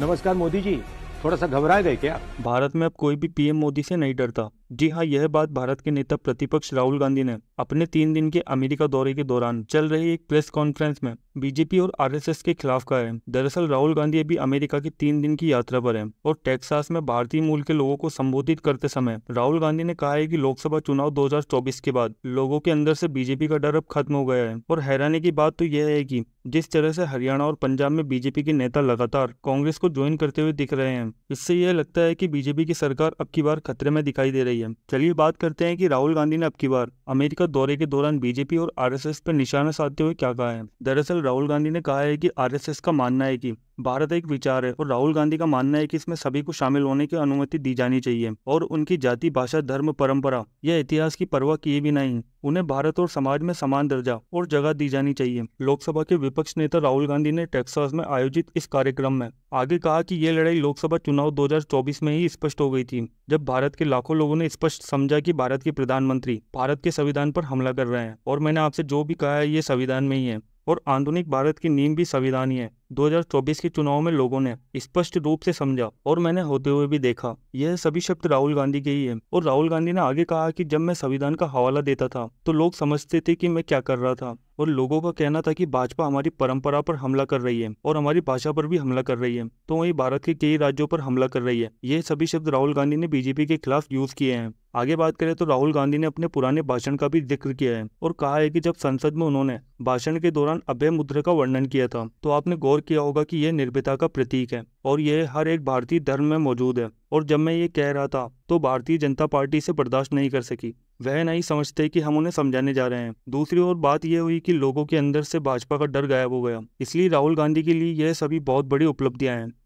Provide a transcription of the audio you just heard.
नमस्कार मोदी जी थोड़ा सा घबराए गए क्या भारत में अब कोई भी पीएम मोदी से नहीं डरता जी हाँ यह बात भारत के नेता प्रतिपक्ष राहुल गांधी ने अपने तीन दिन के अमेरिका दौरे के दौरान चल रही एक प्रेस कॉन्फ्रेंस में बीजेपी और आरएसएस के खिलाफ कहा है दरअसल राहुल गांधी अभी अमेरिका की तीन दिन की यात्रा पर हैं और टेक्सास में भारतीय मूल के लोगों को संबोधित करते समय राहुल गांधी ने कहा है कि लोकसभा चुनाव 2024 के बाद लोगों के अंदर से बीजेपी का डर अब खत्म हो गया है और हैरानी की बात तो यह है कि जिस तरह से हरियाणा और पंजाब में बीजेपी के नेता लगातार कांग्रेस को ज्वाइन करते हुए दिख रहे हैं इससे यह लगता है कि बीजेपी की सरकार अब की बार खतरे में दिखाई दे रही है चलिए बात करते हैं कि राहुल गांधी ने अब की बार अमेरिका दौरे के दौरान बीजेपी और आरएसएस पर निशाना साधते हुए क्या कहा है दरअसल राहुल गांधी ने कहा है कि आरएसएस का मानना है कि भारत एक विचार है और राहुल गांधी का मानना है कि इसमें सभी को शामिल होने की अनुमति दी जानी चाहिए और उनकी जाति भाषा धर्म परंपरा या इतिहास की परवाह किए भी नहीं उन्हें भारत और समाज में समान दर्जा और जगह दी जानी चाहिए लोकसभा के विपक्ष नेता राहुल गांधी ने टेक्सास में आयोजित इस कार्यक्रम में आगे कहा कि ये लड़ाई लोकसभा चुनाव 2024 में ही स्पष्ट हो गई थी जब भारत के लाखों लोगों ने स्पष्ट समझा कि भारत के प्रधानमंत्री भारत के संविधान पर हमला कर रहे हैं और मैंने आपसे जो भी कहा है ये संविधान में ही है और आधुनिक भारत की नींव भी संविधान ही है 2024 के चुनाव में लोगों ने स्पष्ट रूप से समझा और मैंने होते हुए भी देखा यह सभी शब्द राहुल गांधी के ही है और राहुल गांधी ने आगे कहा कि जब मैं संविधान का हवाला देता था तो लोग समझते थे कि मैं क्या कर रहा था और लोगों का कहना था कि भाजपा हमारी परंपरा पर हमला कर रही है और हमारी भाषा पर भी हमला कर रही है तो वही भारत के कई राज्यों पर हमला कर रही है यह सभी शब्द राहुल गांधी ने बीजेपी के खिलाफ यूज किए हैं आगे बात करें तो राहुल गांधी ने अपने पुराने भाषण का भी जिक्र किया है और कहा है कि जब संसद में उन्होंने भाषण के दौरान अभय मुद्रा का वर्णन किया था तो आपने गौर किया होगा कि यह निर्भयता का प्रतीक है और यह हर एक भारतीय धर्म में मौजूद है और जब मैं ये कह रहा था तो भारतीय जनता पार्टी से बर्दाश्त नहीं कर सकी वह नहीं समझते कि हम उन्हें समझाने जा रहे हैं दूसरी ओर बात यह हुई कि लोगों के अंदर से भाजपा का डर गायब हो गया इसलिए राहुल गांधी के लिए यह सभी बहुत बड़ी उपलब्धियां हैं